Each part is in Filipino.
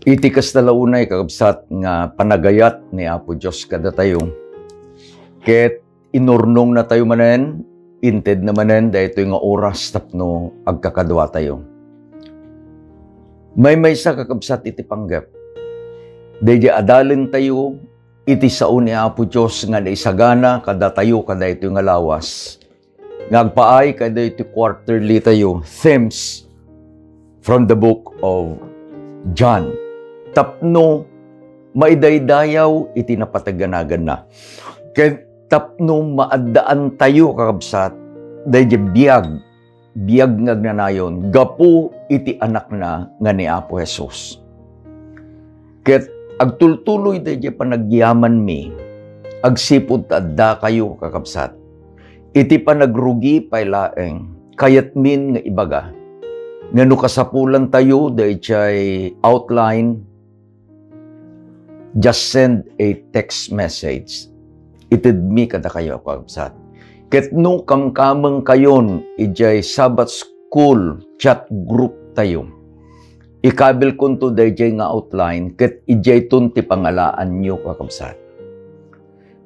Iti kas launay kakabsat nga panagayat ni Apo Diyos kada tayo. Ket inurnong na tayo manen, inted na manen, dahil ito yung oras tapno agkakadwa tayo. May may sa kakabsat iti panggap. Dahil adalin tayo, iti sao ni Apo Diyos nga naisagana kada tayo kada ito yung alawas. Nagpaay kada iti quarterly tayo, themes from the book of John tapno maidaydayaw iti napataganagan na. Ken tapno maaddaan tayo kakabsat dayjay biyag biyag ngagnanayon gapo iti anak na nga ni Apo Jesus. Ket agtultuloy dayjay panagyaman mi agsipod adda kayo kakabsat. Iti panagrugi pailaeng kayat min nga ibaga. Nga nukasapulan tayo dayjay outline just send a text message. Itid mi kada kayo kagsat. Ket no kamkamang kayon, ijay sabat school chat group tayo. Ikabil kun to dayjay nga outline, ket ijay tunti pangalaan nyo kakabsat.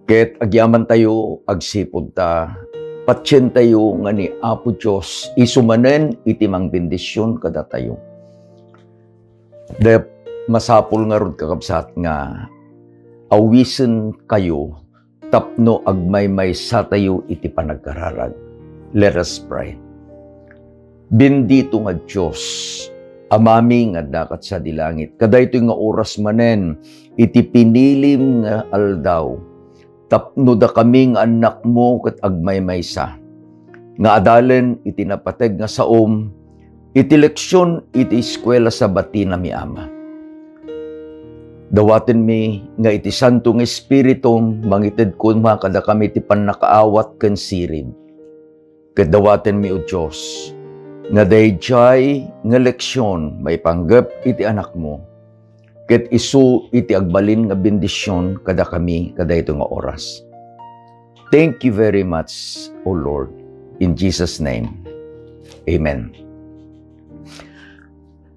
Ket agyaman tayo, agsipod ta, patsin tayo nga ni Apo Diyos, isumanen iti mang bendisyon kada tayo. Dahil masapul nga rod kakabsat nga awisen kayo tapno agmay may sa tayo iti panagkararag. Let us pray. Bendito nga Diyos, amami nga dakat sa dilangit. Kadayto nga oras manen, iti pinilim nga aldaw. Tapno da kaming anak mo kat agmay may sa. Nga adalen itinapateg nga saom, iti leksyon iti eskwela sa bati na mi ama Dawatin mi nga iti santo nga espiritu mangitid kun mga kada kami ti pannakaawat ken sirib. Ket dawatin mi o Dios nga dayjay nga leksyon maipanggep iti anak mo. Ket isu iti agbalin nga bendisyon kada kami kada ito nga oras. Thank you very much, O Lord. In Jesus' name. Amen.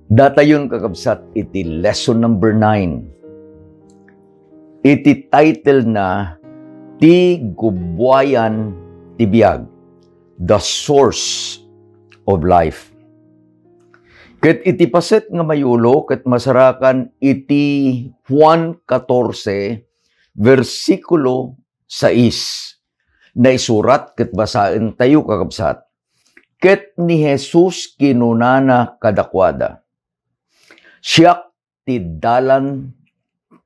Datayon kakabsat iti lesson number 9 Iti-title na Ti Gubwayan Tibiyag, The Source of Life. Ket iti paset nga mayulo, ket masarakan iti Juan 14, versikulo 6, na isurat ket basain tayo kakabsat. Ket ni Jesus kinunana kadakwada. Siyak tidalan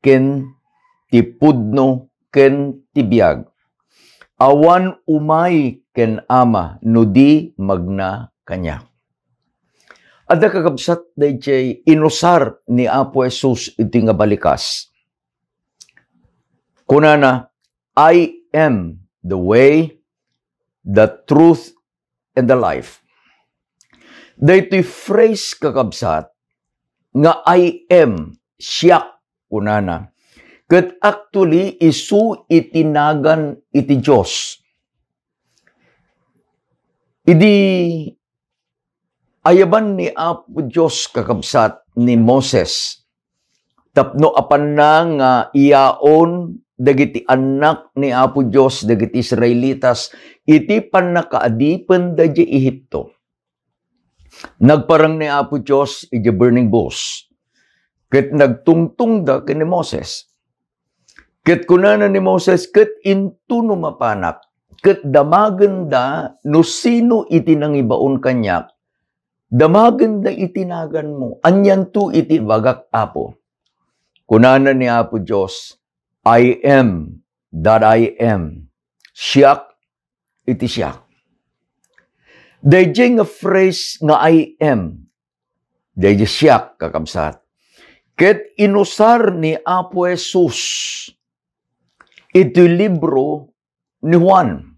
ken ti pudno ken tibiyag. Awan umay ken ama, nudi magna kanya. Ada kagabsat na inusar ni Apo Jesus iti nga balikas. Kunana, I am the way, the truth, and the life. Daytoy phrase kakabsat nga I am siya kunana Kat actually, isu itinagan iti Diyos. Idi ayaban ni Apo Diyos kakabsat ni Moses. Tapno apan na nga iaon dagiti anak ni Apo Diyos dagiti Israelitas iti panakaadipen dagiti Ehipto. Nagparang ni Apo Diyos iti burning bush. Ket nagtungtong da kini Moses Ket kunana ni Moses, ket into numapanak, ket damaganda no sino itinangibaon kanyak, damaganda itinagan mo, anyan to iti bagak apo. Kunana ni Apo Diyos, I am that I am. Siyak, iti siyak. Dayjay nga phrase nga I am, dayjay siyak kakamsat. Ket inusar ni Apo Jesus, Ito'y libro ni Juan.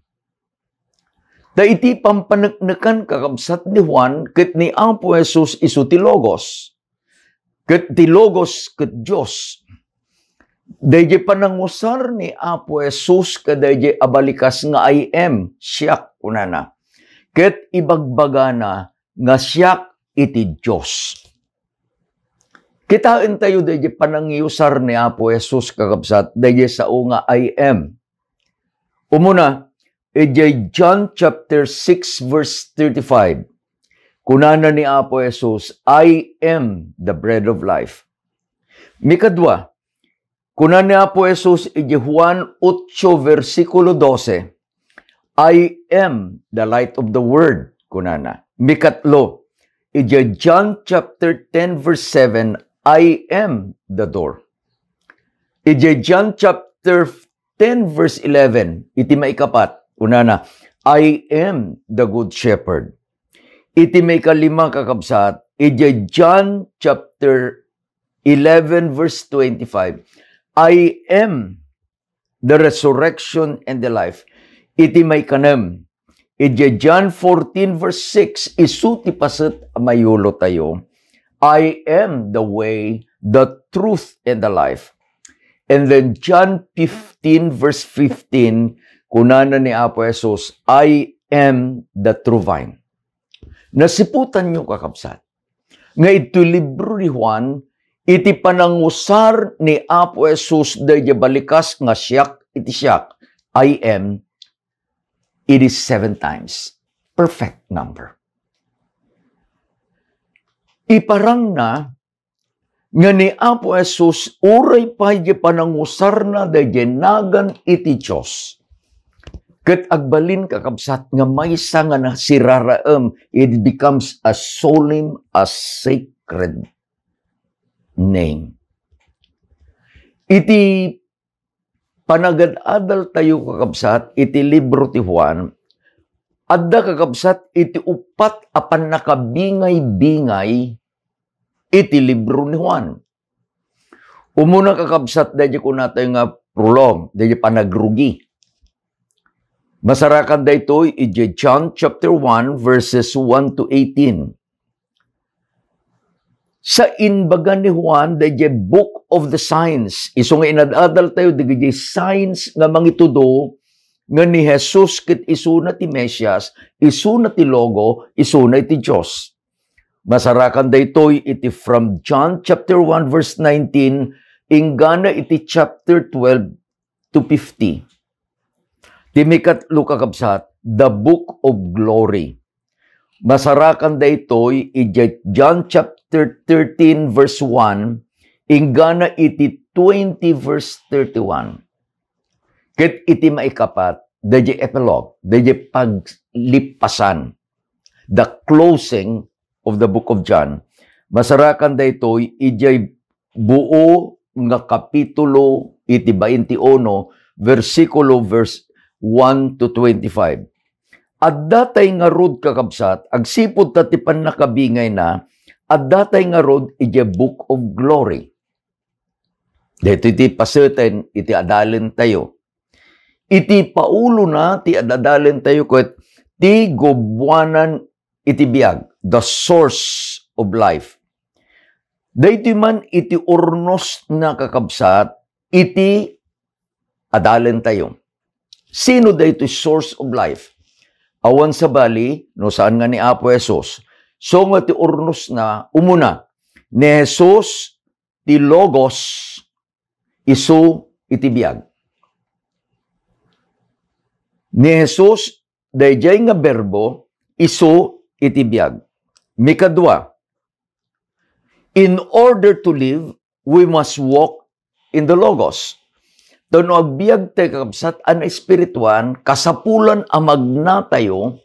Da iti pampanaknakan kakabsat ni Juan ket ni Apo Jesus isu ti Logos. Ket ti Logos ket Dios. Dayje panangusar ni Apo Jesus kadayje abalikas nga I am siyak unana. Ket ibagbaga na nga siyak iti Dios. Kitain tayo dahi panangyusar ni Apo Jesus kakabsat dahi sa unga I am. Umuna, ijay John chapter 6 verse 35. Kunana ni Apo Jesus, I am the bread of life. Mikadwa, kunana ni Apo Jesus, ijay Juan 8 versikulo 12. I am the light of the world, kunana. Mikatlo, ijay John chapter 10 verse 7, I am the door. EJ John chapter 10 verse 11, iti may una na, I am the good shepherd. Iti may kalima kakabsat, EJ John chapter 11 verse 25, I am the resurrection and the life. Iti may kanam. EJ John 14 verse 6, isuti pasat mayulo tayo I am the way, the truth, and the life. And then John 15 verse 15, kunana ni Apo Jesus, I am the true vine. Nasiputan niyo kakabsat. Nga ito libro ni Juan, iti panangusar ni Apo Jesus dayja balikas nga siyak iti siyak. I am, it is seven times. Perfect number. Iparang na nga ni Apo Jesus uray pa panangusar na de daginagan iti Diyos. Kat agbalin kakabsat nga may nga na siraraem, it becomes a solemn, a sacred name. Iti panagadadal tayo kakabsat, iti libro ti Juan, adda kakabsat iti upat apan nakabingay-bingay iti libro ni Juan. Umuna kakabsat dadya ko natay nga prolong, dadya panagrugi. Masarakan daytoy iti John chapter 1 verses 1 to 18. Sa inbaga ni Juan, dadya book of the signs. Iso nga inadadal tayo, dadya signs nga mangitudo, nga ni Jesus kit isuna ti Mesias, isuna ti Logo, isuna iti Diyos. Masarakan daytoy iti from John chapter 1 verse 19 ingana iti chapter 12 to 50. Timikat lukakabsat, the book of glory. Masarakan daytoy iti John chapter 13 verse 1 ingana iti 20 verse 31. Ket iti maikapat, dadya epilogue, dadya paglipasan, the closing of the book of John, masarakan da daytoy ijay buo nga kapitulo iti 21 versikulo verse 1 to 25. At datay nga rod kakabsat, agsipod ta ti panakabingay na, at datay nga rod iti book of glory. Dito iti pasertain iti adalin tayo iti paulo na ti adadalen tayo ket ti gobuanan iti biag the source of life dayto man iti ornos na kakabsat iti adalen tayo sino daytoy source of life awan sa bali no saan nga ni Apo Jesus so nga ti ornos na umuna ni Jesus ti logos isu iti biag ni Jesus dayjay nga berbo isu iti biag. Mikadwa, in order to live, we must walk in the Logos. Tano agbiag tayo kakabsat an espirituan, kasapulan amagna tayo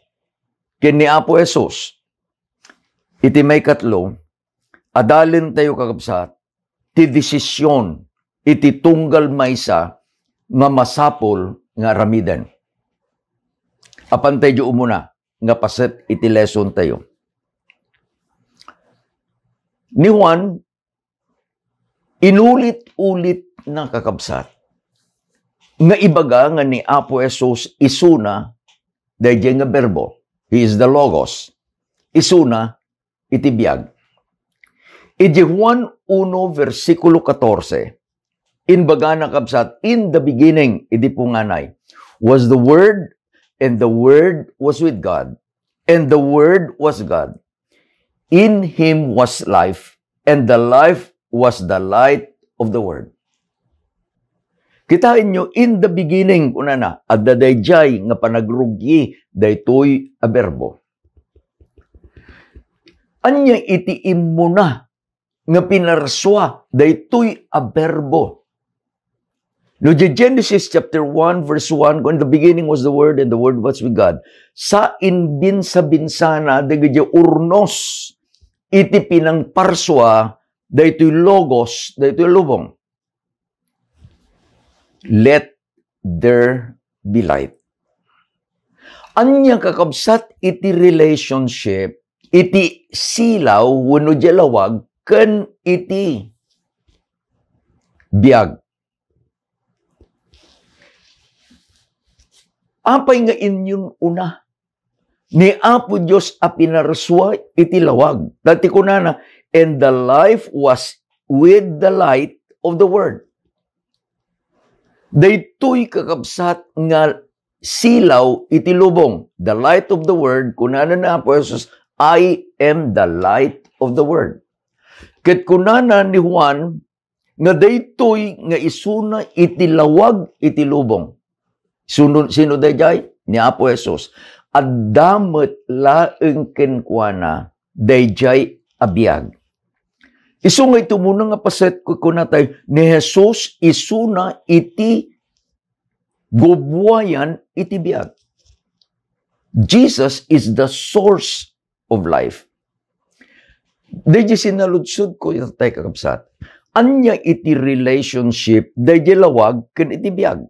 kini Apo Jesus. Iti may katlo, adalin tayo kakabsat, ti desisyon, iti tunggal maysa nga masapul nga ramiden apan tayo umuna nga paset iti lesson tayo. Ni Juan, inulit-ulit na kakabsat nga ibaga nga ni Apo Jesus isuna dahil nga berbo. He is the Logos. Isuna iti biyag. Iti Juan 1 versikulo 14 inbaga na kabsat in the beginning iti punganay was the word and the Word was with God, and the Word was God. In Him was life, and the life was the light of the world. Kitain nyo, in the beginning, una na, at dadayjay nga panagrugi, daytoy a berbo. Anya itiim mo na, nga pinarswa, daytoy a berbo. No, Genesis chapter 1 verse 1, In the beginning was the Word, and the Word was with God. Sa sa binsana dagiti urnos, iti pinang parswa, daytoy logos, daytoy lubong. Let there be light. Anya kakabsat iti relationship, iti silaw, wano jalawag, ken iti biag apay nga inyong una. Ni Apo Diyos a pinaraswa iti lawag. Dati ko na na, and the life was with the light of the word. Daytoy kakabsat nga silaw iti lubong. The light of the word, kunana na Apo Jesus, I am the light of the world. Ket kunana ni Juan, nga daytoy nga isuna iti lawag iti lubong Sino, sino dayjay? Ni Apo Jesus. At damat laeng kenkwana dayjay abiyag. Isungay ito muna nga paset ko ko natay ni Jesus isuna iti gobwayan iti biyag. Jesus is the source of life. Dahil sinaludsod ko yung tay kakabsat. Anya iti relationship, dahil lawag, kan iti biyag.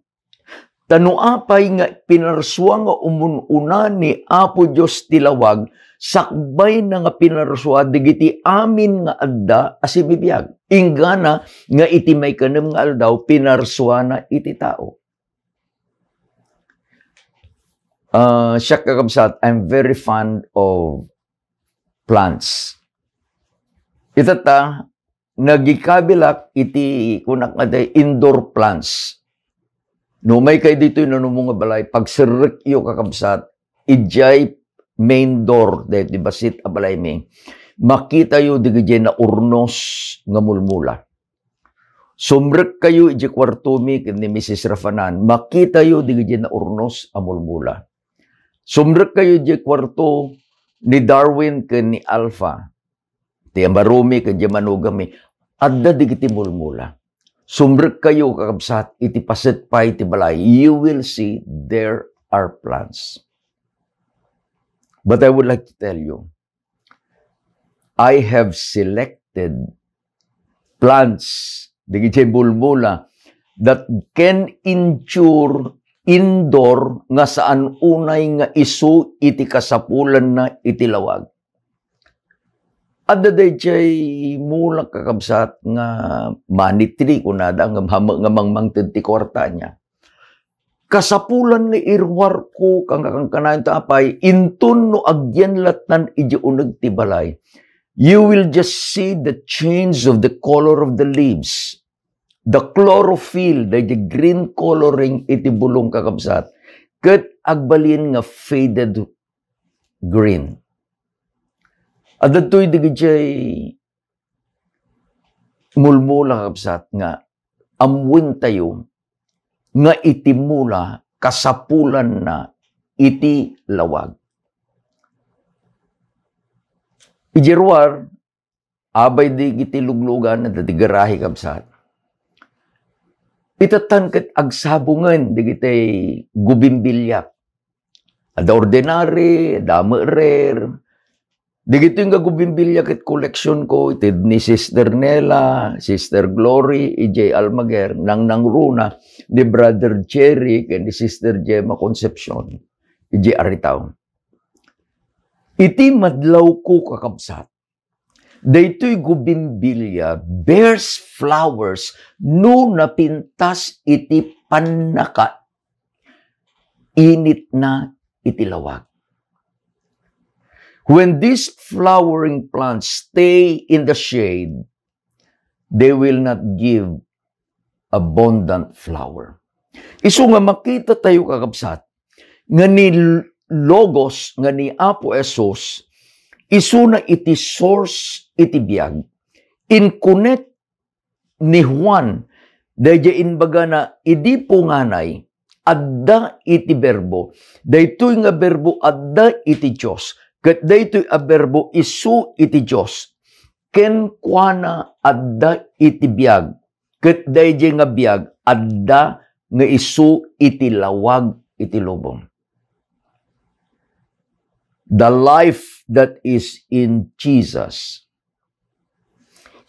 Tanuapay nga pinarsuwa nga umununa ni Apo Dios tilawag, sakbay na nga pinarsuwa digiti amin nga adda asibibiyag. Ingana nga iti may kanem nga aldaw pinarsuwa na iti tao. Uh, siya kakabsat, I'm very fond of plants. Itata, nagikabilak iti kunak nga day, indoor plants No may kay dito yung nanumong balay, pag sirik iyo kakabsat, ijay main door, dahil di basit abalay may, makita yo di kajay na urnos nga mulmula. Sumrek kayo iji kwartumi ni Mrs. Rafanan, makita yo di kajay na urnos ang mulmula. Sumrek kayo iji kwarto ni Darwin ken ni Alpha. ti Tiyambarumi kajay manugami, adda di kiti mulmula sumrek kayo kakabsat, iti paset pa iti balay. You will see there are plans. But I would like to tell you, I have selected plants, digitay bulbula, that can endure indoor nga saan unay nga isu iti kasapulan na itilawag adda dayjay mula kakabsat nga manitri kunada nga mangmang tenti korta niya. Kasapulan ni irwar ko kang kakangkanayon tapay, intun no agyan latan ijiunag tibalay. You will just see the change of the color of the leaves. The chlorophyll, the green coloring iti bulong kakabsat. Kat agbalin nga faded green. Adatoy digijay mulmula kapsat nga amwin tayo nga itimula kasapulan na iti lawag. Ijerwar, abay di iti na datigarahi kapsat. Itatan kat agsabungan di gitay gubimbilyak. Ada ordinary, ada merer, Digito yung gagubimbilya kit collection ko, itid ni Sister Nela, Sister Glory, EJ Almaguer, nang nangruna, ni Brother Jerry, and ni Sister Gemma Concepcion, EJ Aritaw. Iti madlaw ko kakabsat. Daytoy gubimbilya bears flowers no napintas iti panaka init na itilawag. When these flowering plants stay in the shade, they will not give abundant flower. Isu nga makita tayo kakabsat, nga ni Logos, nga ni Apo Esos, isu na iti source iti biyag. In connect ni Juan, dahil inbaga na idi po nganay, adda iti berbo. Dahito nga berbo adda iti Diyos Ket daytoy aberbo isu iti Dios ken kuana adda iti biag ket dayjay nga biag adda nga isu iti lawag iti lubong. The life that is in Jesus.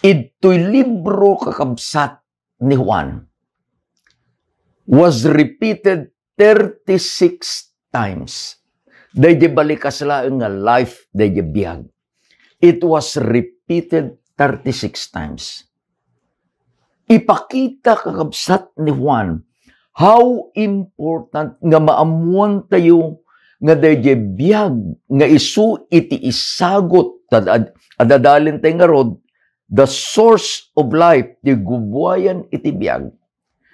Ito'y libro kakabsat ni Juan was repeated 36 times Daydi balikas laeng nga life daydi biyag. It was repeated 36 times. Ipakita kakabsat ni Juan how important nga maamuan tayo nga daydi biyag nga isu iti isagot tad ad, adadalin tayo nga rod the source of life di gubwayan iti biyag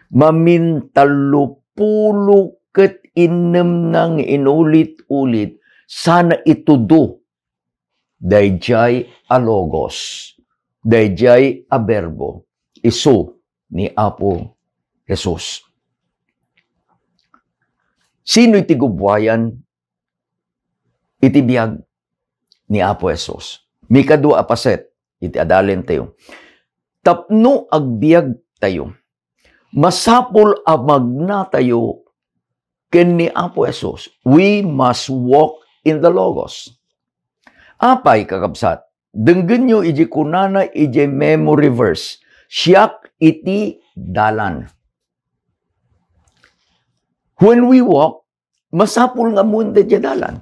mamintalupulo ket inom nang inulit-ulit, sana itudo. Dayjay a logos, dayjay a verbo, iso ni Apo Jesus. Sino'y tigubwayan? Itibiyag ni Apo Jesus. Mikadu apaset, iti adalen tayo. Tapno agbiag tayo. Masapol magna tayo ken ni Apo Esos, we must walk in the Logos. Apay kakabsat, denggen nyo iji kunana iji memory verse, siyak iti dalan. When we walk, masapul nga munda iji dalan.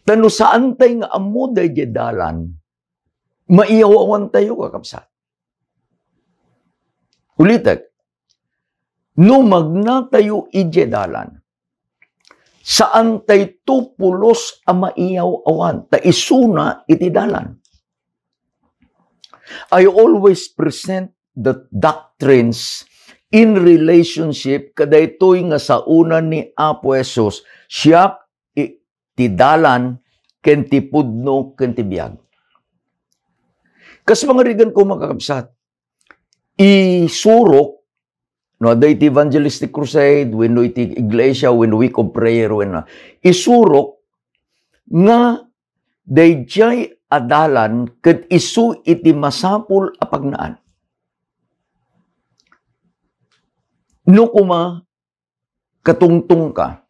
Tano saan tayo nga amuda iji dalan, maiyawawan tayo kakabsat. Ulitak, Numagna tayo ijedalan. E Saan tay tupulos ama iyaw awan, ta isuna iti e dalan. I always present the doctrines in relationship kadaytoy nga sa una ni Apo Jesus, siya tidalan e ken ti pudno Kas mga rigan ko makakabsat, isurok No, doit evangelistic crusade, when doit iglesia, when week of prayer, when na. Isurok nga dayjay adalan ket isu iti masapul a pagnaan. No kuma katungtong ka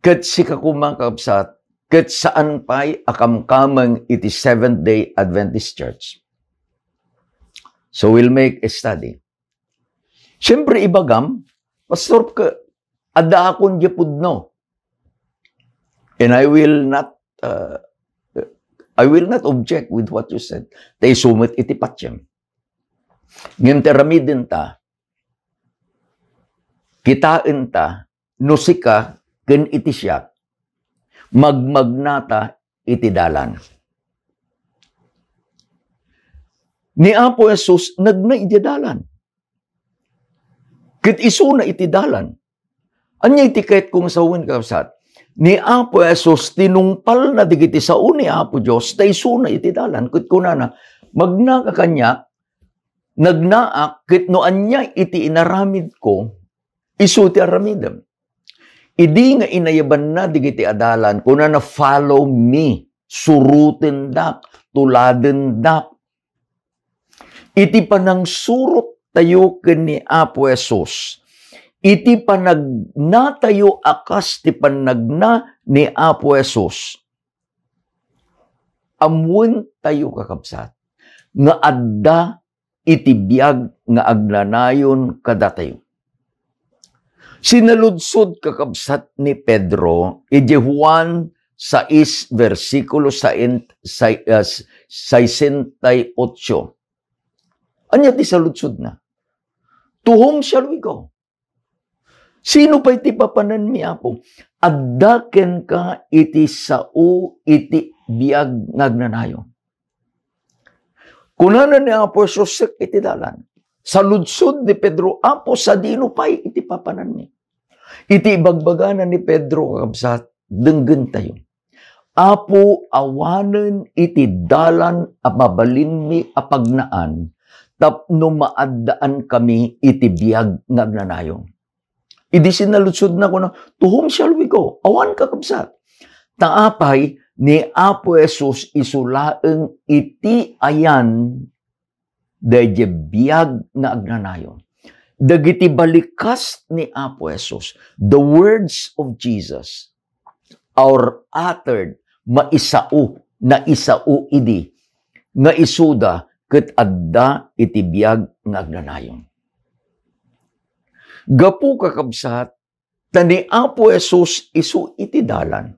ket si kakuma kapsat ket saan pay akamkamang iti Seventh Day Adventist Church. So we'll make a study. Siyempre ibagam, pastor ka, ada akong gipudno. And I will not, uh, I will not object with what you said. Tay sumit iti patyem. Ngayon teramidin ta, kitain ta, nusika, ken iti siyak, magmagnata iti dalan. Ni Apo Jesus, nagmay iti dalan. Kit iso na iti Anya iti kong kung sawin kapsat, ni Apo Yesus tinungpal na digiti sa uni Apo Diyos, ta iso na iti Kit kuna ano, na, magna ka kanya, nagnaak, kit no anya iti inaramid ko, iso ti aramidam. Idi nga inayaban na digiti adalan, kuna ano, na follow me, surutin dak, tuladen dak, iti panang surot tayukin ni Apo Jesus. Iti panagnatayo akas ti panagna ni Apo Jesus. Amun tayo kakabsat, nga adda iti biag nga agnanayon kadatayo. Sinaludsod kakabsat ni Pedro, iti Juan 6, versikulo 68, Anya ti saludsod na. To whom shall we go? Sino pa iti papanan mi apo? Addaken ka iti sao iti biag nagnanayo. Kunanan ni Apo Susik iti dalan. Sa ni Pedro, Apo sa dino pa'y iti papanan ni. Iti ibagbaganan ni Pedro, kabsat, denggen tayo. Apo awanen iti dalan ababalin mi apagnaan tapno maaddaan kami itibiyag nga nanayon. Idi sinalutsod na ko na, to whom shall we go? Awan ka kapsat. Taapay ni Apo Jesus isulaeng iti ayan dayje biyag nga agnanayon. Dagiti balikas ni Apo Jesus, the words of Jesus are uttered maisao na isao idi nga isuda ket adda iti biag nga agnanayon. Gapu kakabsat tani Apo Jesus isu iti dalan.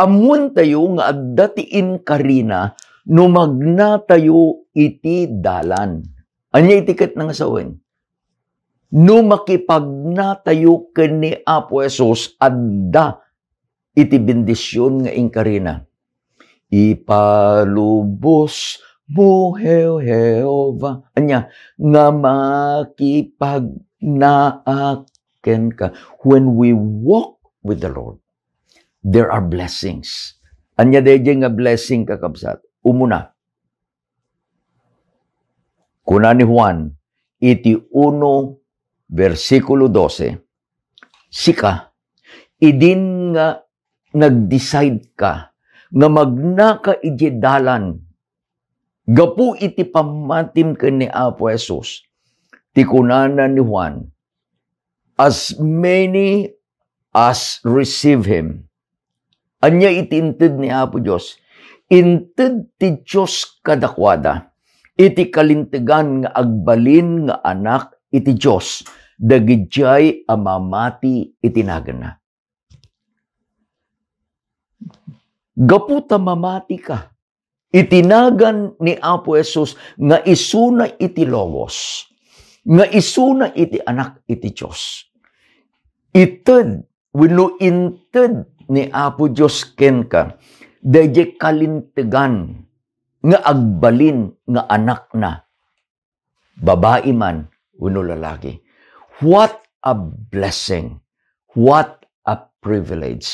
Amun tayo nga adda ti inkarina no magna tayo iti dalan. Anya itiket nga sawen. No makipagna tayo ken ni Apo Jesus adda iti bendisyon nga inkarina. Ipalubos Buhel Jehova, niya, nga makipag na akin ka. When we walk with the Lord, there are blessings. Anya deje nga blessing kakabsat. Umuna, kuna ni Juan, iti 1, versikulo 12, Sika, idin nga nag-decide ka nga magnaka ijadalan Gapu iti pamatim ken ni Apo Jesus. Ti kunana ni Juan. As many as receive him. Anya itinted ni Apo Dios. Inted ti Dios kadakwada. Iti kalintigan nga agbalin nga anak iti Dios dagidjay amamati itinagana. Gaputa mamati ka. Itinagan ni Apo Jesus nga isuna iti logos, nga isuna iti anak iti Diyos. Ited, wino inted ni Apo Diyos kenka, ka, dayje kalintigan, nga agbalin nga anak na, babae man, wino lalaki. What a blessing! What a privilege!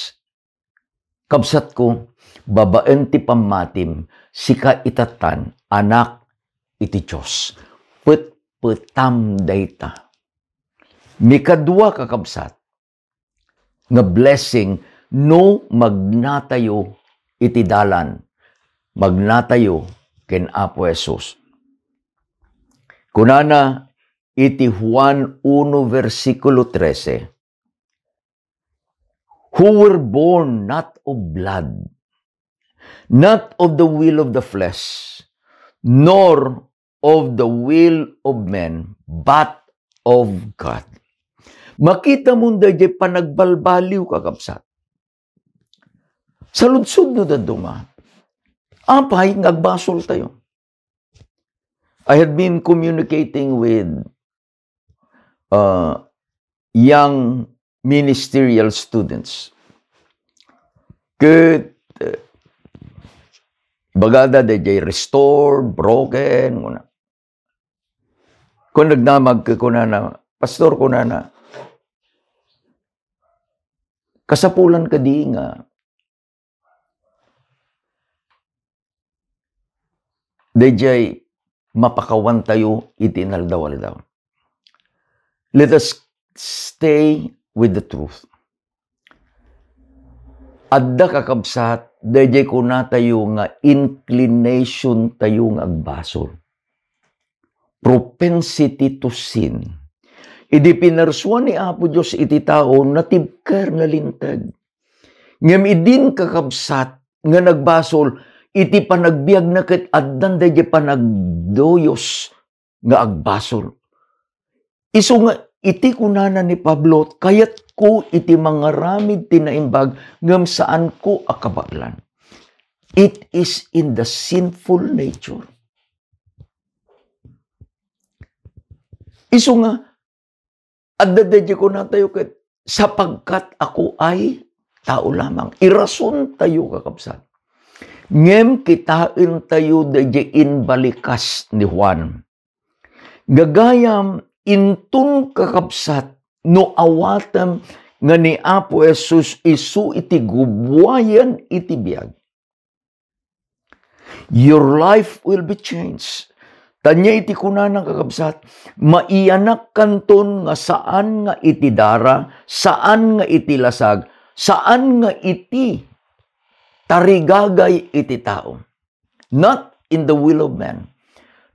Kabsat ko, babaen ti pamatim, sika itatan anak iti Diyos. Putputam dayta. Mikadwa kakabsat nga blessing no magnatayo iti dalan. Magnatayo ken Apo Jesus. Kunana iti Juan 1 versikulo 13. Who were born not of blood, not of the will of the flesh, nor of the will of men, but of God. Makita mo na di panagbalbaliw kakapsat. Sa lutsod no da dunga, apay nagbasol tayo. I had been communicating with uh, young ministerial students. Good, uh, Bagada, DJ restored, broken, muna. Kung nagnamag ka ko na na, pastor ko na na, kasapulan ka di nga. DJ, mapakawan tayo, itinal daw daw. Let us stay with the truth. Adda kakabsat dayjay ko na tayo nga inclination tayo nga agbasol. Propensity to sin. Idi pinarsuan ni Apo Diyos iti tao na tibkar nga lintag. Ngam idin kakabsat nga nagbasol iti panagbiag na ket addan dayjay panagdoyos nga agbasol. Iso nga iti kunana ni Pablo kayat ko iti ramid tinaimbag ngam saan ko akabalan. It is in the sinful nature. Iso nga, adadadya ko na tayo kat, sapagkat ako ay tao lamang. Irason tayo kakabsan. Ngem kitain tayo dadya inbalikas ni Juan. Gagayam intun kakabsat no awatem nga ni Apo Jesus isu iti gubwayan iti biag. Your life will be changed. Tanya iti kunan ng kakabsat, maianak kanton nga saan nga iti dara, saan nga iti lasag, saan nga iti tarigagay iti tao. Not in the will of man.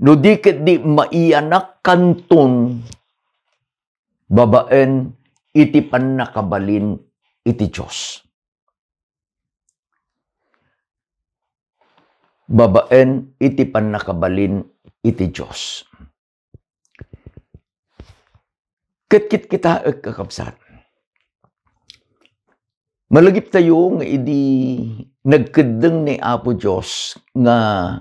No diket di maianak kanton babaen, iti pannakabalin iti Diyos. Babaen, iti pannakabalin iti Diyos. Kitkit kita at eh, kakabsat. Malagip tayo nga idi nagkadang ni Apo Diyos nga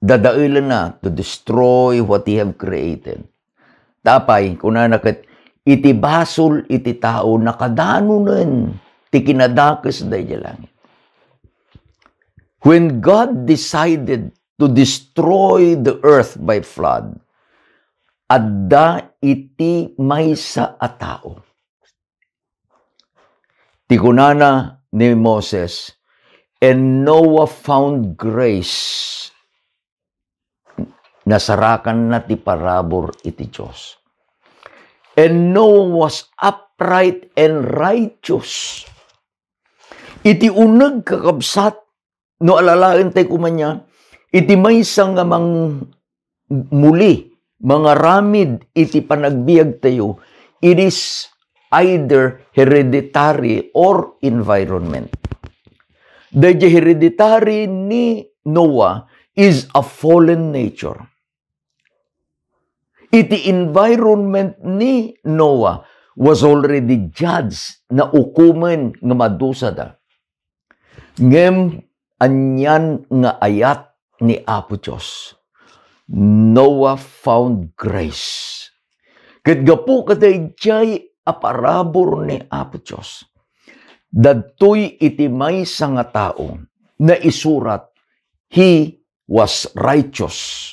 dadailan na to destroy what He have created. Tapay, kuna nakat iti basol iti tao nakadanunan ti kinadakes dayjay langit. When God decided to destroy the earth by flood, adda iti may sa atao. Tikunana ni Moses, and Noah found grace. Nasarakan na ti parabor iti Diyos and Noah was upright and righteous. Iti unag kakabsat, no alalain tay kumanya, iti may nga mang muli, mga ramid, iti panagbiag tayo, it is either hereditary or environment. The hereditary ni Noah is a fallen nature iti environment ni Noah was already judged na ukuman nga madusa da. Ngem anyan nga ayat ni Apo Diyos. Noah found grace. Kat gapo katayjay aparabor ni Apo Diyos. Dadtoy iti may sanga nga na isurat, he was righteous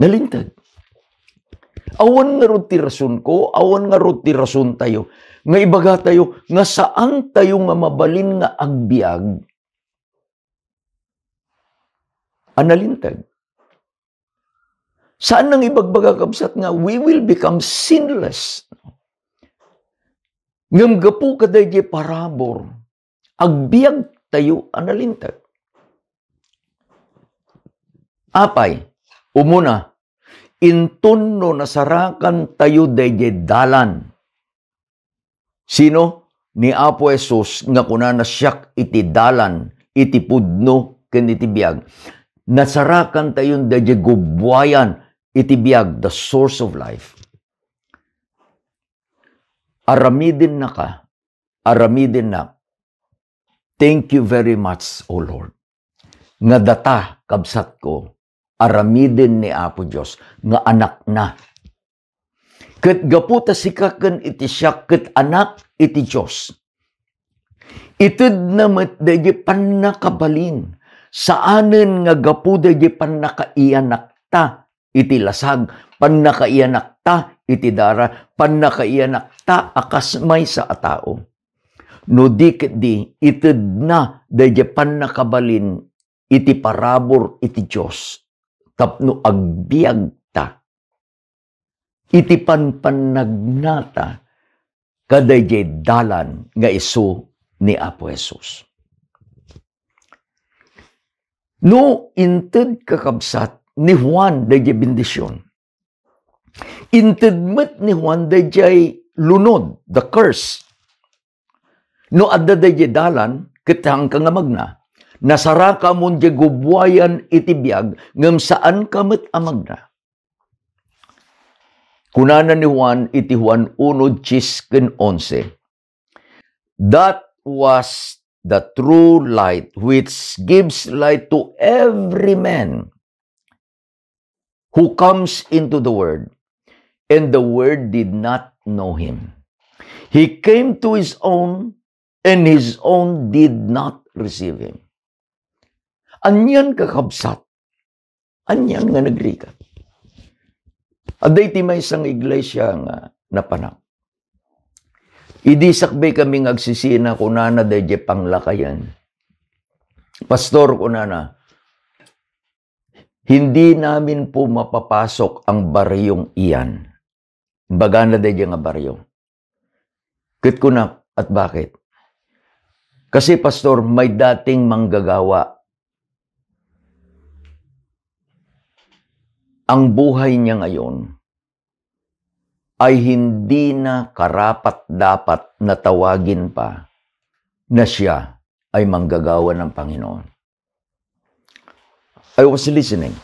Nalintag. Awan nga rod ti rason ko, awan nga rod ti rason tayo. Nga ibaga tayo, nga saan tayo nga mabalin nga agbiag, analintag. Ah, saan nang ibagbaga kabsat nga, we will become sinless. Ngamgapu kaday di parabor, agbiag tayo analintag. Ah, Apay, umuna, Intun no nasarakan tayo dalan. Sino? Ni Apo Jesus nga kuna na siyak iti dalan, iti pudno, ken iti biyag. Nasarakan tayon dayjegubwayan, iti biyag, the source of life. Aramidin na ka. Aramidin na. Thank you very much, O Lord. Nga data, kabsat ko, aramidin ni Apo Diyos nga anak na. Kat gaputa si kakan iti siya kat anak iti Diyos. Itud na matdayi panakabalin saanen nga gapuda di panakaianak ta iti lasag, panakaianak ta iti dara, panakaianak ta akasmay sa atao. No di itid na dayjapan nakabalin iti parabor iti Diyos tapno agbiag ta. Iti panpanagnata kaday dalan nga isu ni Apo Jesus. No inted kakabsat ni Juan dayjay bendisyon. Inted met ni Juan jay lunod, the curse. No adda dayjay dalan kitang kangamagna nasara ka mun gubwayan iti biyag, ngam saan ka kamat amagna. Kunanan ni Juan, iti Juan 1, Chisken 11. That was the true light which gives light to every man who comes into the world. And the world did not know him. He came to his own, and his own did not receive him. Anyan kakabsat. Anyan nga naglikat. Aday ti may isang iglesia nga napanak. Idi sakbay kaming agsisina kunana dayje panglakayan. Pastor kunana, hindi namin po mapapasok ang baryong iyan. Baga na dayje nga baryo. Kit ko na, at bakit? Kasi pastor, may dating manggagawa ang buhay niya ngayon ay hindi na karapat-dapat na tawagin pa na siya ay manggagawa ng Panginoon. I was listening.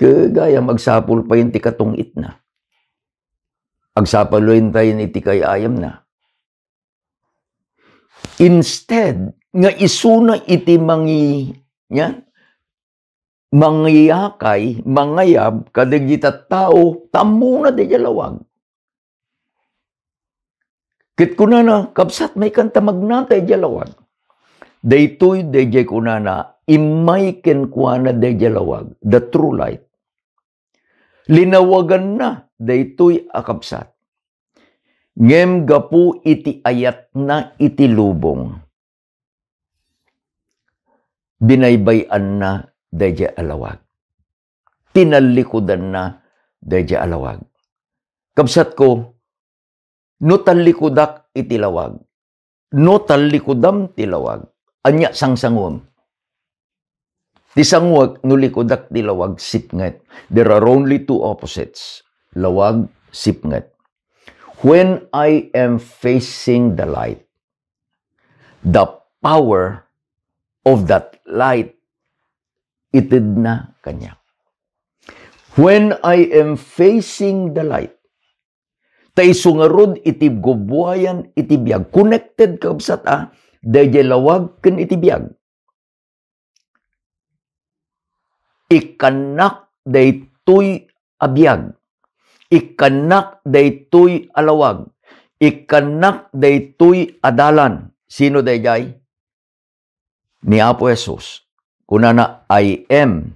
Kagaya magsapol pa yung tikatong itna. Agsapaluin tayo ni tikay ayam na. Instead, nga isuna iti mangi niyan, mangyakay, mangayab, kadigit at tao, na di jalawag. Kit ko kapsat may kanta magnatay jalawag. Daytoy DJ ko na na, imay kenkwana de jalawag, the true light. Linawagan na, daytoy akapsat. Ngem gapu iti ayat na iti lubong. Binaybayan na Deje alawag. Tinalikodan na Deje alawag. Kabsat ko, no talikodak itilawag. No talikodam tilawag. Anya sangsangon. Tisangwag no likodak tilawag sipngat. There are only two opposites. Lawag, sipnget. When I am facing the light, the power of that light itid na kanya. When I am facing the light, tay sungarod iti gubwayan iti biyag. Connected ka ta, dahil lawag ken iti biyag. Ikanak daytoy abiyag. Ikanak daytoy alawag. Ikanak daytoy adalan. Sino dayjay? Ni Apo Jesus. Kunana, I am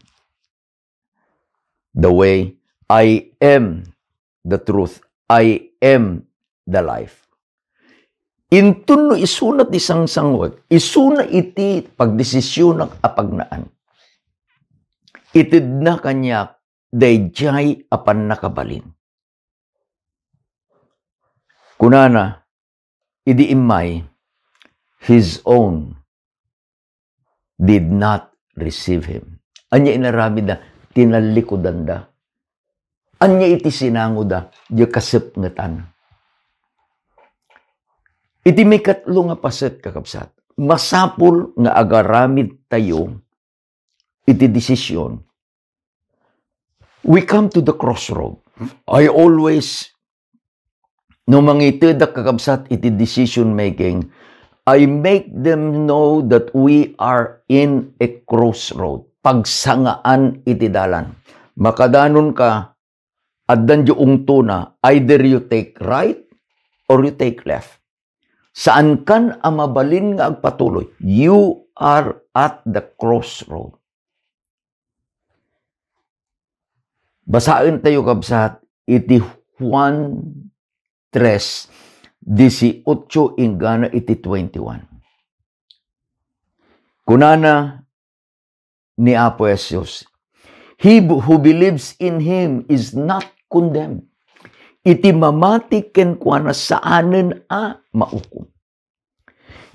the way, I am the truth, I am the life. Intun no isunat isang sangwag, isuna iti pagdesisyon ng apagnaan. Itid na kanya, dayjay apan nakabalin. Kunana, idi imay, his own did not receive him. Anya inarami da, tinalikodan da. Anya iti sinango da, di kasipngatan. Iti may katlo nga paset kakapsat. Masapul nga agaramid tayo iti desisyon. We come to the crossroad. I always no mangiti da kakabsat iti decision making I make them know that we are in a crossroad. Pagsangaan iti dalan. Makadanon ka, addan yung tuna, either you take right or you take left. Saan kan amabalin nga agpatuloy? You are at the crossroad. Basahin tayo kabsat iti Juan 3 18 Ingana iti 21. Kunana ni Apo Jesus, He who believes in Him is not condemned. Iti mamati ken kuana saanen a maukom.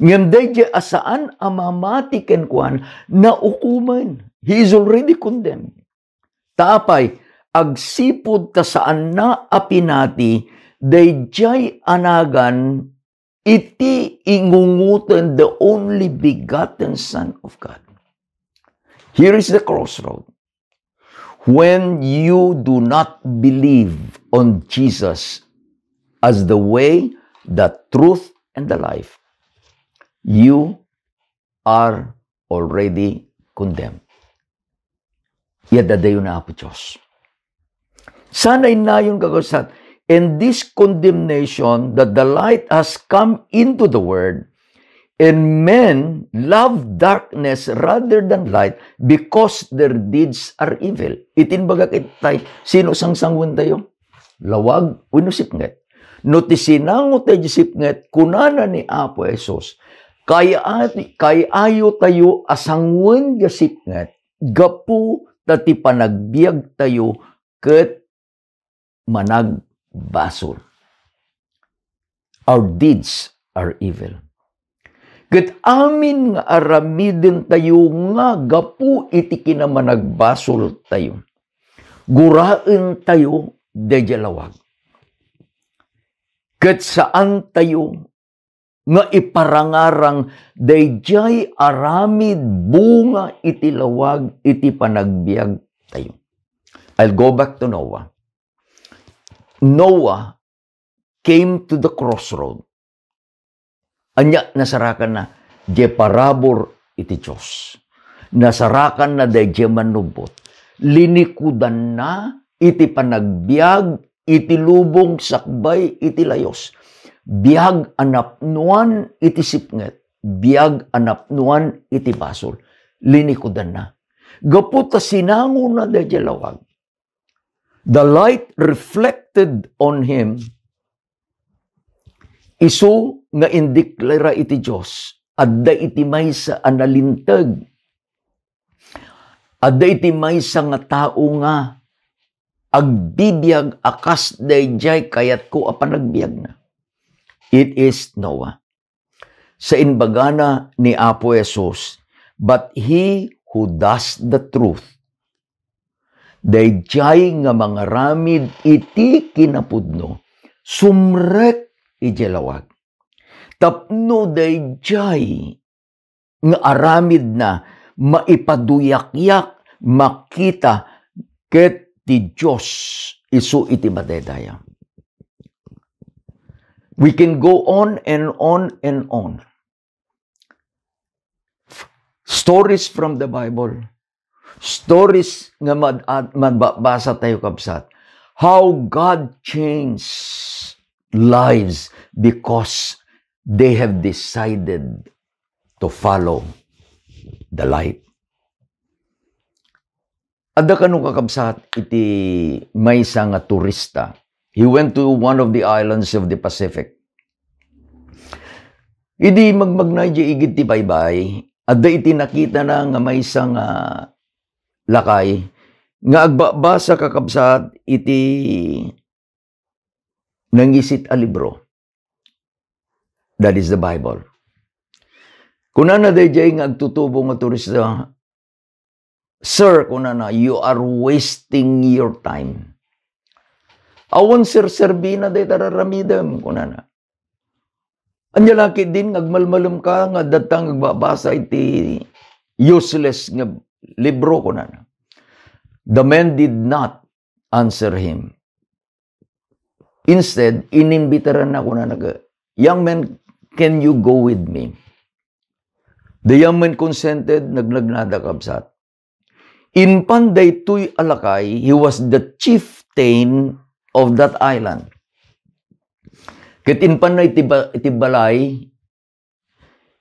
Ngem deje asaan a mamati ken kuan na ukuman. He is already condemned. Tapay, agsipod ta saan na apinati dayjay anagan iti ingungutan the only begotten Son of God. Here is the crossroad. When you do not believe on Jesus as the way, the truth, and the life, you are already condemned. Yadadayo na ako Diyos. Sana'y na yung kagawsan In this condemnation that the light has come into the world, and men love darkness rather than light because their deeds are evil. Itin baga kitay, sino sangsangon tayo? Lawag, winusip nget. No ti sinango tayo jisip nget, kunana ni Apo Esos. Kaya, kaya ayo tayo asangwen jasip nget, gapu tati panagbiag tayo ket manag basur. Our deeds are evil. Kat amin nga aramidin tayo nga gapu iti kinamanagbasol tayo. Gurain tayo dejalawag. Kat saan tayo nga iparangarang dayjay aramid bunga iti lawag iti panagbiag tayo. I'll go back to Noah. Noah came to the crossroad. Anya, nasarakan na, je parabor iti Diyos. Nasarakan na de je manubot. Linikudan na iti panagbiag, iti lubong sakbay, iti layos. Biag anapnuan iti sipnget. Biag anapnuan iti basol. Linikudan na. Gaputa sinango na de lawag the light reflected on him, iso nga indeklara iti Diyos, adda iti may sa analintag, adda iti may sa nga tao nga, agbibyag akas dayjay kayat ko apanagbiag na. It is Noah. Sa inbagana ni Apo Jesus, but he who does the truth dayjay nga mga ramid iti kinapudno, sumrek ijelawag. Tapno dayjay nga aramid na maipaduyakyak makita ket ti Dios isu iti madedaya. We can go on and on and on. Stories from the Bible stories nga mad at mababasa tayo kabsat how God changes lives because they have decided to follow the light. Ada kanu kakabsat iti may isa nga turista. He went to one of the islands of the Pacific. Idi magmagnay di igit ti baybay, ada iti nakita na nga may isa nga lakay nga agbaba sa kakabsat iti nangisit a libro. That is the Bible. Kunan na dayjay nga agtutubo nga turista, Sir, kunan na, you are wasting your time. Awan sir, serbina day tararamidem kunan na. Anya laki din, nagmalmalum ka, nga datang agbabasa iti useless nga Libro ko na. The man did not answer him. Instead, inimbitaran ako na nag, Young man, can you go with me? The young man consented, nagnagnadakabsat. In Panday Pandaytoy Alakay, he was the chieftain of that island. Kit in Panay Tibalay,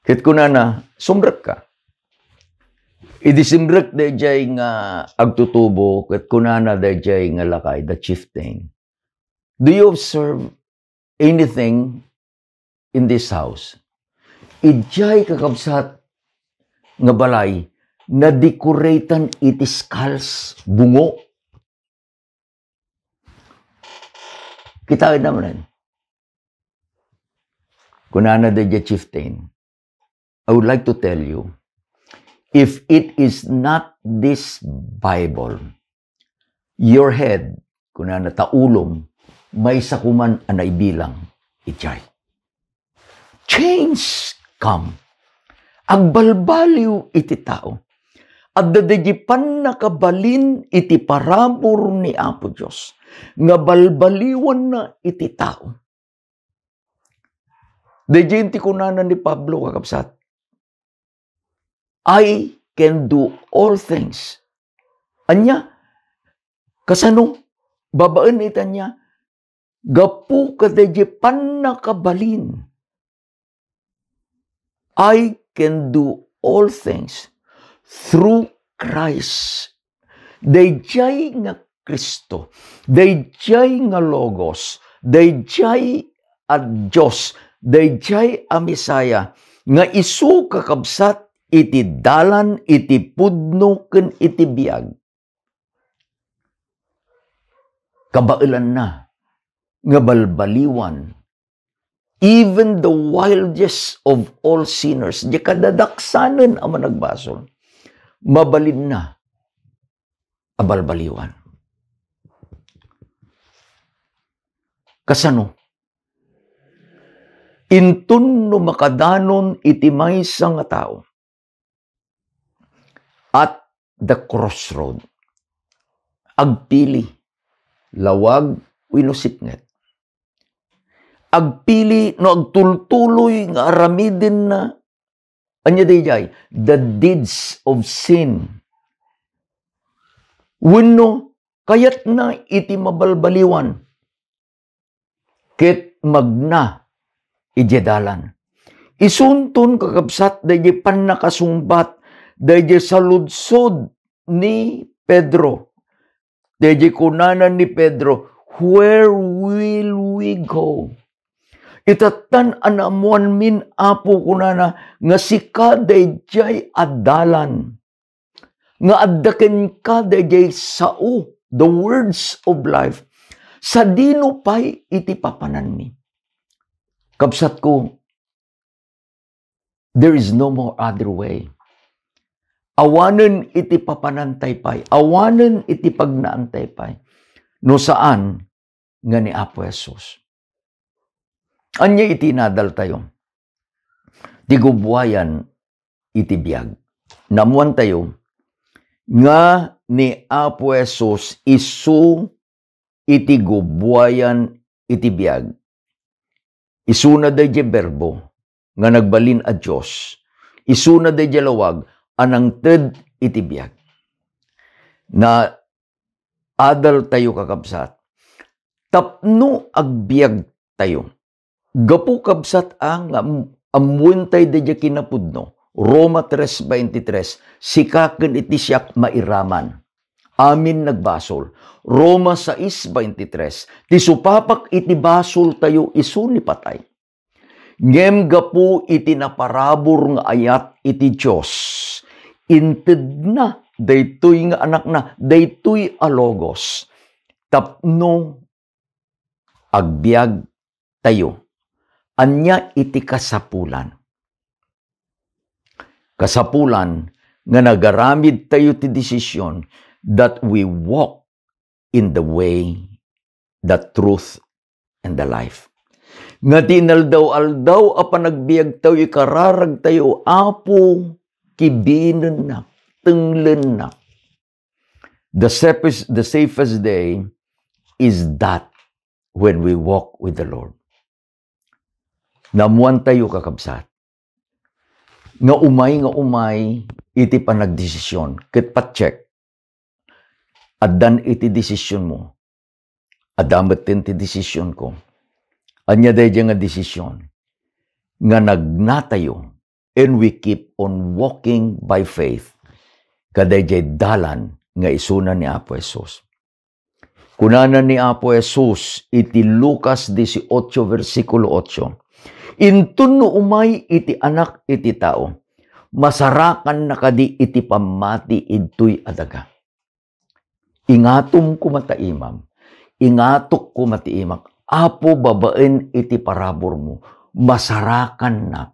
kit kunana, sumrat ka. Idisimrek dayjay nga agtutubo ket kunana de dayjay nga lakay the chieftain. Do you observe anything in this house? Idjay kakabsat nga balay na decoratean iti skulls bungo. Kita naman Kunana dayjay chieftain. I would like to tell you if it is not this Bible, your head, kung na nataulong, may sakuman ang naibilang ijay. Change come. Agbalbaliw iti tao. At dadigipan na kabalin iti parabor ni Apo Diyos. Nga balbaliwan na iti tao. Dejenti ko na ni Pablo kakabsat. I can do all things. Anya, kasano, babaan ita niya, gapu kadajipan na kabalin. I can do all things through Christ. Dayjay nga Kristo, dayjay nga Logos, dayjay at Diyos, dayjay a Misaya, nga isu kakabsat iti dalan, iti pudno, ken iti biag. Kabailan na, nga balbaliwan, even the wildest of all sinners, di kadadaksanan ang managbasol, mabalin na, abalbaliwan. Kasano? Intun no makadanon iti maysa nga tao at the crossroad. Agpili, lawag o inosipnet. Agpili no agtultuloy nga aramidin na anya dayjay the deeds of sin. Wenno kayat na iti mabalbaliwan ket magna ijedalan. Isunton kakabsat da panakasumbat dahil sa lunsod ni Pedro, dahil kunanan ni Pedro, where will we go? Itatan anamuan min apo kunana nga si ka dayjay adalan. Nga addakin ka dayjay sao, the words of life. Sa dino pa'y iti papanan mi. Kapsat ko, there is no more other way. Awanan iti papanantaypay. Awanan iti pagnaantaypay. No saan nga ni Apo Jesus. Anya iti nadal tayo. Tigubwayan iti biyag. Namuan tayo nga ni Apo Jesus isu iti gubwayan iti biyag. Isuna day berbo nga nagbalin a Diyos. Isuna day lawag anang ted itibiyag na adal tayo kakabsat tapno agbiag tayo gapu kabsat ang amuntay dadya kinapudno Roma 3.23 sikaken iti siyak mairaman amin nagbasol Roma 6.23 ti supapak iti basol tayo isu ni patay ngem gapu iti naparabor nga ayat iti Dios inted na, daytoy nga anak na, daytoy a logos. Tapno agbiag tayo. Anya iti kasapulan. Kasapulan nga nagaramid tayo ti desisyon that we walk in the way, the truth, and the life. Nga tinaldaw-aldaw a panagbiag tayo, ikararag tayo, apo, kibinun na, tunglan na. The safest, the safest day is that when we walk with the Lord. Namuan tayo kakabsat. Nga umay, nga umay, iti panagdesisyon. Kit pacheck. Adan iti desisyon mo. Adamat tin ti desisyon ko. Anya day nga desisyon. Nga nagnatayo and we keep on walking by faith kaday dalan nga isuna ni Apo Jesus. Kunanan ni Apo Jesus iti Lucas 18 versikulo 8. Intuno umay iti anak iti tao. Masarakan na kadi iti pamati intuy adaga. Ingatom kumataimam. Ingatok kumatiimak. Apo babaen iti parabor mo. Masarakan nak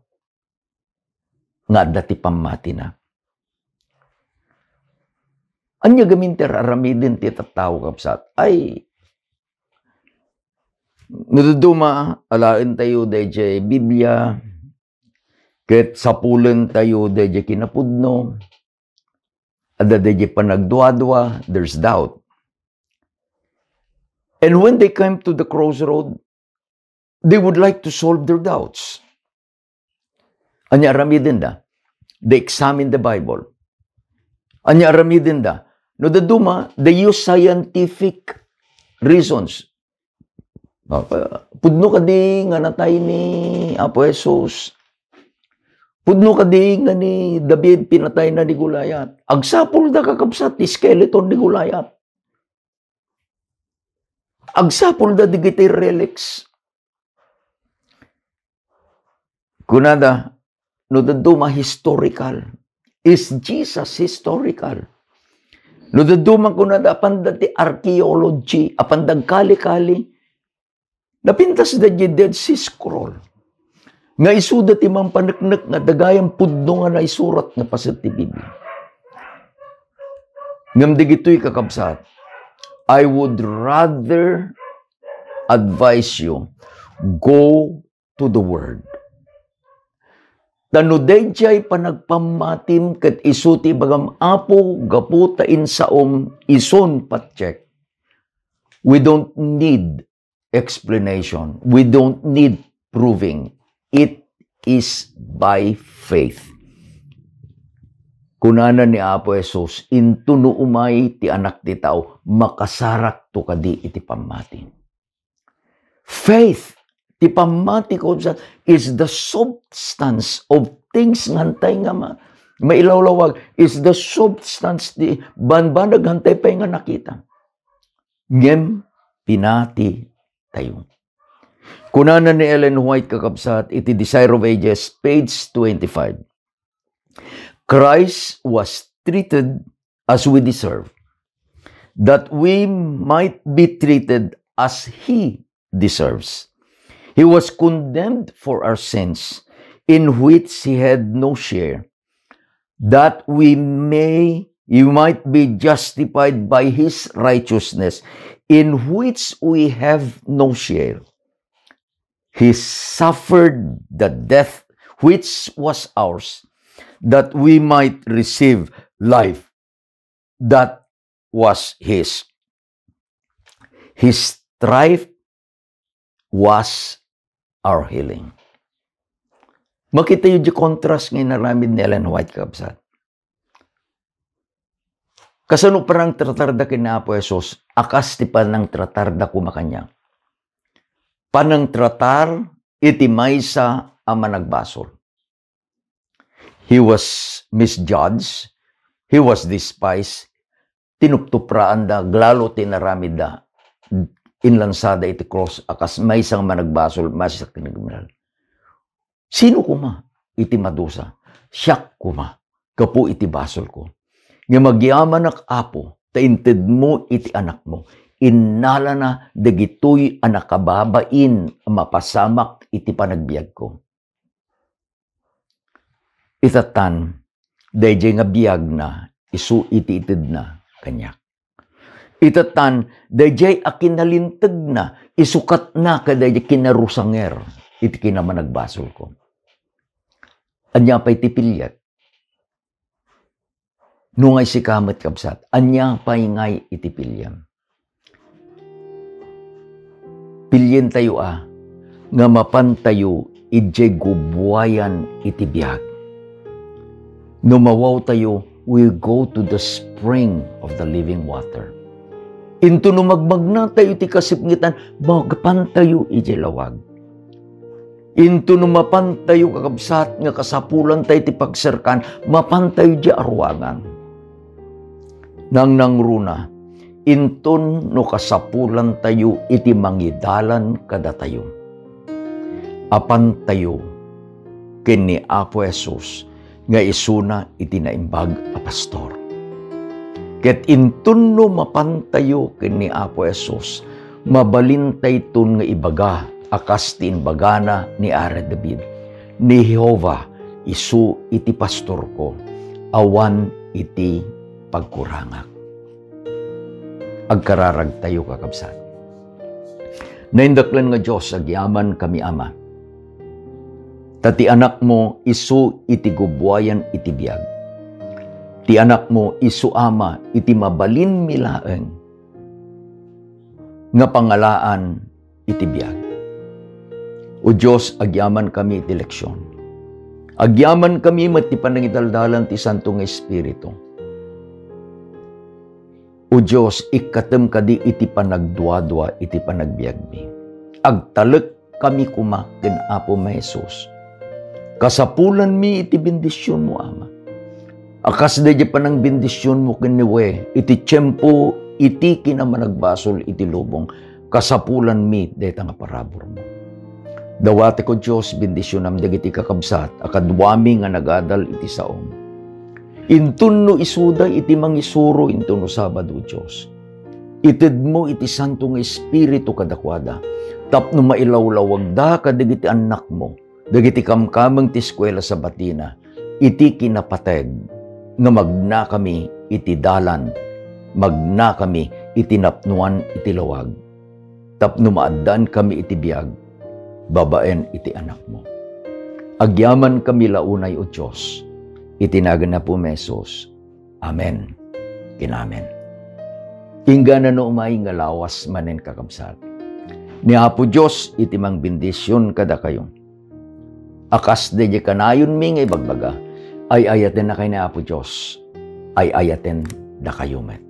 ngadati pamatina. Anya gaminter aramidin ti tattao kapsat. Ay, nududuma alain tayo deje Biblia, ket sapulen tayo deje kinapudno, ada deje panagduadwa, there's doubt. And when they came to the crossroad, they would like to solve their doubts. Anya aramidinda. They examine the Bible. Anya aramidinda. No, the Duma, they use scientific reasons. Pudno ka di nga natay ni Apo Jesus. Pudno ka di nga ni David pinatay na ni Gulayat. Agsapol da kakabsat ni skeleton ni Gulayat. Agsapol da digitay relics. Kunada, no the daduma historical. Is Jesus historical? No daduma ko na apanda ti archaeology, apandag kali-kali, napintas da di Dead Sea Scroll. Nga isuda ti mampanaknak nga dagayang pudno nga na isurat na pasat ti Bibi. Ngam digito'y kakabsat, I would rather advise you, go to the Word. Tanudayjay panagpamatim ket isuti bagam apo gaputain saom ison patcheck. We don't need explanation. We don't need proving. It is by faith. Kunana ni Apo Jesus, into umay ti anak ti tao, makasarak to kadi iti pamatin. Faith Tipamatiko is the substance of things ngantay nga ma. Mailawlawag is the substance di banbanag hantay pa nga nakita. Ngem pinati tayo. Kunanan ni Ellen White kakabsat, iti Desire of Ages, page 25. Christ was treated as we deserve, that we might be treated as He deserves. He was condemned for our sins, in which he had no share, that we may you might be justified by his righteousness, in which we have no share. He suffered the death which was ours, that we might receive life that was his. His strife was our healing. Makita yun di contrast ngayon na ramid ni Ellen White Kabsat. Kasano parang tratarda kina Apo Jesus, akas ti pa nang tratarda kumakanyang. Panang tratar, iti maysa ang managbasol. He was misjudged, he was despised, tinuptupraan da, glalo tinaramid da, inlansada iti cross akas may isang managbasol masak tinagmiral. Sino kuma? Iti madusa. Siyak kuma. Kapo iti basol ko. Nga magyaman ak apo, tainted mo iti anak mo. Innala na dagitoy anakababain mapasamak iti panagbiag ko. Itatan, dayjay nga biyag na, isu iti itid na, kanyak. Itatan, dayjay akinalintag na, isukat na kaday kinarusanger. Iti kinaman nagbasol ko. Anya pa'y tipilyat. Nungay si kamat kabsat, anya pa'y ngay itipilyan. Pilyen tayo a ah, nga mapantayo ijay gubwayan itibiyag. Numawaw tayo, we go to the spring of the living water. Into numagmag na tayo ti kasipngitan, bagapan tayo ijilawag. Into numapan tayo kakabsat nga kasapulan tayo ti pagserkan, mapan tayo di arwangan. Nang nangruna, inton no kasapulan tayo iti mangidalan kada tayo. Apan tayo, kini Apo Jesus, nga isuna iti naimbag a pastor. Ket intunno mapantayo kini Apo Jesus, mabalintay tun nga ibaga, akastin bagana ni Are David. Ni Jehova, isu iti pastor ko, awan iti pagkurangak. Agkararag tayo kakabsat. Naindaklan nga Diyos, agyaman kami Ama. Tati anak mo, isu iti gubwayan iti biag. Ti anak mo isuama iti mabalin milaeng nga pangalaan iti biyag. O Diyos, agyaman kami iti leksyon. Agyaman kami met ti panangidaldalan ti Santo nga Espiritu. O Diyos, ikatem kadi iti panagduadwa iti panagbiagmi. Agtalek kami kuma ken Apo Mesos. Kasapulan mi iti bendisyon mo, Ama. Akas na pa ng bendisyon mo kiniwe, iti tiyempo, iti kinamanagbasol, iti lubong, kasapulan mi, deta nga parabor mo. Dawate ko Diyos, bendisyon am dagiti kakabsat, akadwami nga nagadal iti saom. Intunno isuda iti mangisuro intunno sabado Diyos. Itid mo iti santong espiritu kadakwada, tapno mailawlawag da kadigiti anak mo, dagiti kamkamang ti eskwela sa batina, iti kinapateg nga magna kami itidalan, magna kami itinapnuan napnuan iti lawag, kami iti biyag, babaen iti anak mo. Agyaman kami launay o Diyos, itinagan na po mesos. Amen. Kinamen. Ingga na no umay nga lawas manen kakabsat. Ni Apo Diyos, itimang bindisyon kada kayo. Akas de kanayon ming ibagbaga ay ayaten na kay na Apo Diyos, ay ayaten na kayumet.